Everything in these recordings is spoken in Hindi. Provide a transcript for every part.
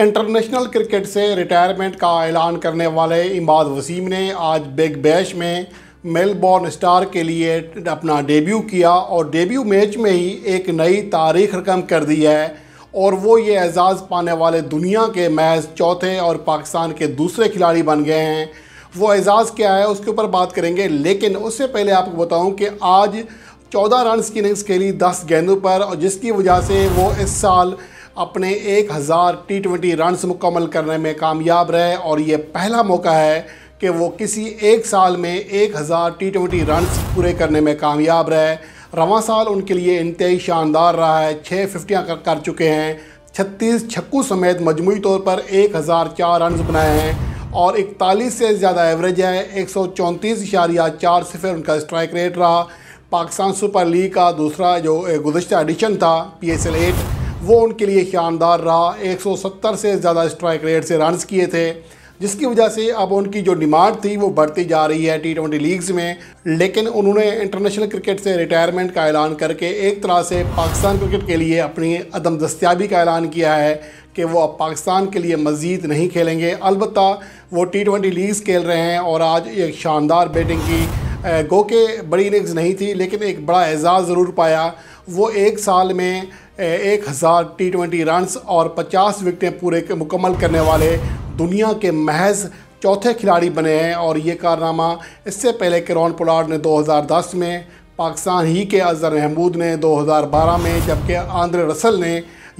इंटरनेशनल क्रिकेट से रिटायरमेंट का ऐलान करने वाले इमाद वसीम ने आज बिग बैश में मेलबॉर्न स्टार के लिए अपना डेब्यू किया और डेब्यू मैच में ही एक नई तारीख रकम कर दी है और वो ये एजाज़ पाने वाले दुनिया के महज चौथे और पाकिस्तान के दूसरे खिलाड़ी बन गए हैं वो एजाज़ क्या है उसके ऊपर बात करेंगे लेकिन उससे पहले आपको बताऊँ कि आज चौदह रन की इनिंग्स खेली दस गेंदों पर और जिसकी वजह से वो इस साल अपने एक हज़ार टी ट्वेंटी रनस मुकम्मल करने में कामयाब रहे और ये पहला मौका है कि वो किसी एक साल में एक हज़ार टी ट्वेंटी रनस पूरे करने में कामयाब रहे रवा साल उनके लिए इंतई शानदार रहा है छः फिफ्टियाँ कर, कर चुके हैं छत्तीस छक्कू समेत मजमू तौर पर एक हज़ार चार रन बनाए हैं और इकतालीस से ज़्यादा एवरेज है एक सौ चौंतीस इशारिया चार सिफर उनका स्ट्राइक रेट रहा पाकिस्तान सुपर लीग का दूसरा जो गुजशत एडिशन था पी एस एल एट वो उनके लिए शानदार रहा 170 से ज़्यादा स्ट्राइक रेट से रन्स किए थे जिसकी वजह से अब उनकी जो डिमांड थी वो बढ़ती जा रही है टी ट्वेंटी लीग्स में लेकिन उन्होंने इंटरनेशनल क्रिकेट से रिटायरमेंट का ऐलान करके एक तरह से पाकिस्तान क्रिकेट के लिए अपनी अदम दस्तियाबी का ऐलान किया है कि वो अब पाकिस्तान के लिए मज़ीद नहीं खेलेंगे अलबत् वो टी ट्वेंटी लीग्स खेल रहे हैं और आज एक शानदार बैटिंग की गो के बड़ी इनिंग्स नहीं थी लेकिन एक बड़ा एजाज़ ज़रूर पाया वो एक साल में एक हज़ार टी ट्वेंटी रनस और पचास विकटें पूरे मुकम्मल करने वाले दुनिया के महज चौथे खिलाड़ी बने हैं और ये कारनामा इससे पहले किरण पोलार्ड ने 2010 में पाकिस्तान ही के अजहर महमूद ने 2012 में जबकि आंद्रे रसल ने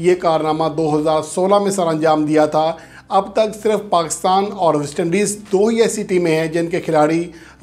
ये कारनामा 2016 में सर अंजाम दिया था अब तक सिर्फ पाकिस्तान और वेस्ट इंडीज़ दो ही ऐसी टीमें हैं जिनके खिलाड़ी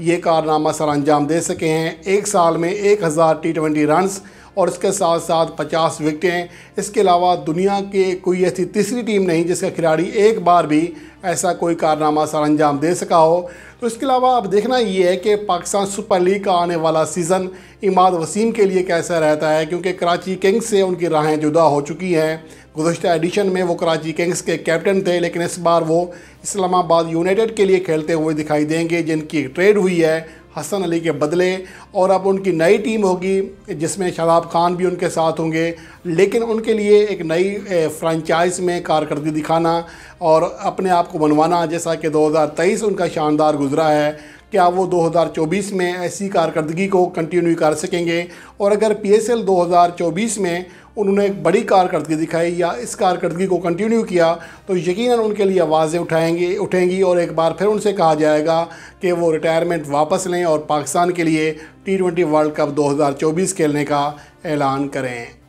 ये कारनामा सर अंजाम दे सके हैं एक साल में एक हज़ार टी ट्वेंटी रनस और इसके साथ साथ 50 विकटें इसके अलावा दुनिया के कोई ऐसी तीसरी टीम नहीं जिसका खिलाड़ी एक बार भी ऐसा कोई कारनामा सर अंजाम दे सका हो तो इसके अलावा अब देखना ये है कि पाकिस्तान सुपर लीग का आने वाला सीज़न इमाद वसीम के लिए कैसा रहता है क्योंकि कराची किंग्स से उनकी राहें जुदा हो चुकी हैं गुजशत एडिशन में वो कराची किंग्स के कैप्टन थे लेकिन इस बार वो इस्लामाबाद यूनाइटेड के लिए खेलते हुए दिखाई देंगे जिनकी ट्रेड हुई है हसन अली के बदले और अब उनकी नई टीम होगी जिसमें शराब खान भी उनके साथ होंगे लेकिन उनके लिए एक नई फ्रेंचाइज में कारकर्दगी दिखाना और अपने आप को बनवाना जैसा कि 2023 उनका शानदार गुजरा है क्या वो 2024 में ऐसी कारकर्दगी को कंटिन्यू कर सकेंगे और अगर पी एस एल 2024 में उन्होंने एक बड़ी कारकर्दगी दिखाई या इस कारकर्दगी को कंटिन्यू किया तो यकीनन उनके लिए आवाज़ें उठाएंगी उठेंगी और एक बार फिर उनसे कहा जाएगा कि वो रिटायरमेंट वापस लें और पाकिस्तान के लिए टी ट्वेंटी वर्ल्ड कप 2024 खेलने का ऐलान करें